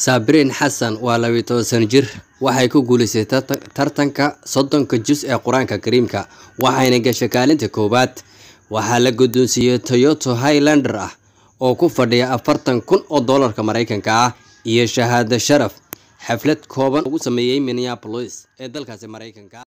saabrin xasan waa labiyo toban jir waxay ku guulaysay tartanka soddonka jus ee qur-aanka kariimka waxayna gashay kaalinta koowaad waxaa la guddoonsiiyey toyoto highlander ah oo ku fadhiya afartan kun oo dollarka maraykanka ah iyo shahaado sharaf xaflad kooban ugu sameeyey minneapolis ee dalkaasi maraykanka